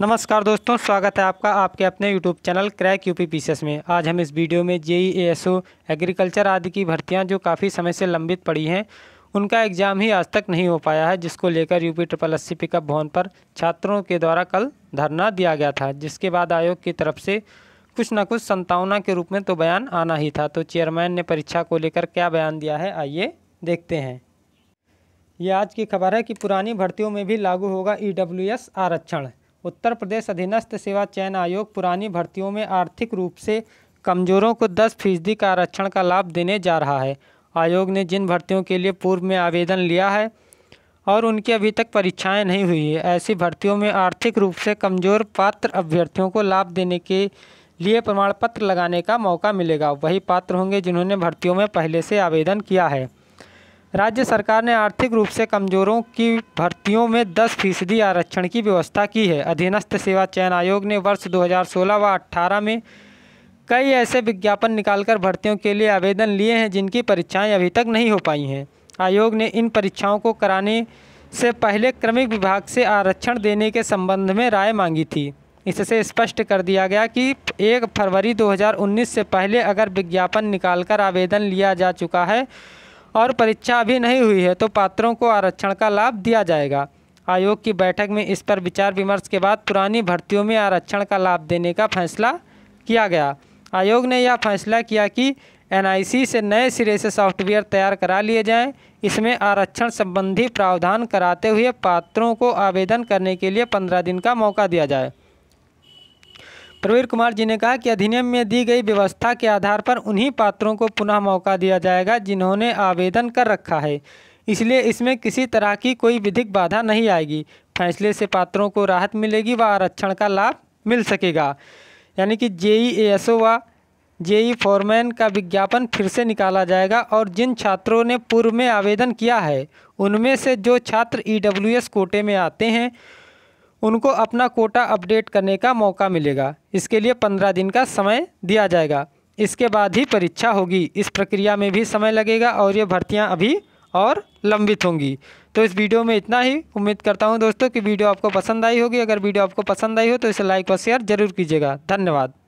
नमस्कार दोस्तों स्वागत है आपका आपके अपने YouTube channel Crack U P में आज हम इस वीडियो में जेई ई e एग्रीकल्चर आदि की भर्तियां जो काफ़ी समय से लंबित पड़ी हैं उनका एग्ज़ाम ही आज तक नहीं हो पाया है जिसको लेकर यूपी ट्रिपल अस्सी पिकअप भवन पर छात्रों के द्वारा कल धरना दिया गया था जिसके बाद आयोग की तरफ से कुछ ना कुछ संतावना के रूप में तो बयान आना ही था तो चेयरमैन ने परीक्षा को लेकर क्या बयान दिया है आइए देखते हैं ये आज की खबर है कि पुरानी भर्तियों में भी लागू होगा ई e आरक्षण उत्तर प्रदेश अधीनस्थ सेवा चयन आयोग पुरानी भर्तियों में आर्थिक रूप से कमजोरों को 10 फीसदी का आरक्षण का लाभ देने जा रहा है आयोग ने जिन भर्तियों के लिए पूर्व में आवेदन लिया है और उनकी अभी तक परीक्षाएं नहीं हुई है ऐसी भर्तियों में आर्थिक रूप से कमज़ोर पात्र अभ्यर्थियों को लाभ देने के लिए प्रमाण पत्र लगाने का मौका मिलेगा वही पात्र होंगे जिन्होंने भर्तियों में पहले से आवेदन किया है राज्य सरकार ने आर्थिक रूप से कमजोरों की भर्तियों में 10 फीसदी आरक्षण की व्यवस्था की है अधीनस्थ सेवा चयन आयोग ने वर्ष 2016 व 18 में कई ऐसे विज्ञापन निकालकर भर्तियों के लिए आवेदन लिए हैं जिनकी परीक्षाएं अभी तक नहीं हो पाई हैं आयोग ने इन परीक्षाओं को कराने से पहले क्रमिक विभाग से आरक्षण देने के संबंध में राय मांगी थी इससे स्पष्ट कर दिया गया कि एक फरवरी दो से पहले अगर विज्ञापन निकालकर आवेदन लिया जा चुका है और परीक्षा अभी नहीं हुई है तो पात्रों को आरक्षण का लाभ दिया जाएगा आयोग की बैठक में इस पर विचार विमर्श के बाद पुरानी भर्तियों में आरक्षण का लाभ देने का फैसला किया गया आयोग ने यह फैसला किया कि एनआईसी से नए सिरे से सॉफ्टवेयर तैयार करा लिए जाएं इसमें आरक्षण संबंधी प्रावधान कराते हुए पात्रों को आवेदन करने के लिए पंद्रह दिन का मौका दिया जाए प्रवीण कुमार जी ने कहा कि अधिनियम में दी गई व्यवस्था के आधार पर उन्हीं पात्रों को पुनः मौका दिया जाएगा जिन्होंने आवेदन कर रखा है इसलिए इसमें किसी तरह की कोई विधिक बाधा नहीं आएगी फैसले से पात्रों को राहत मिलेगी व आरक्षण का लाभ मिल सकेगा यानी कि जेई एस ओ व जेई फॉरमैन का विज्ञापन फिर से निकाला जाएगा और जिन छात्रों ने पूर्व में आवेदन किया है उनमें से जो छात्र ई कोटे में आते हैं उनको अपना कोटा अपडेट करने का मौका मिलेगा इसके लिए पंद्रह दिन का समय दिया जाएगा इसके बाद ही परीक्षा होगी इस प्रक्रिया में भी समय लगेगा और ये भर्तियाँ अभी और लंबित होंगी तो इस वीडियो में इतना ही उम्मीद करता हूँ दोस्तों कि वीडियो आपको पसंद आई होगी अगर वीडियो आपको पसंद आई हो तो इसे लाइक और शेयर जरूर कीजिएगा धन्यवाद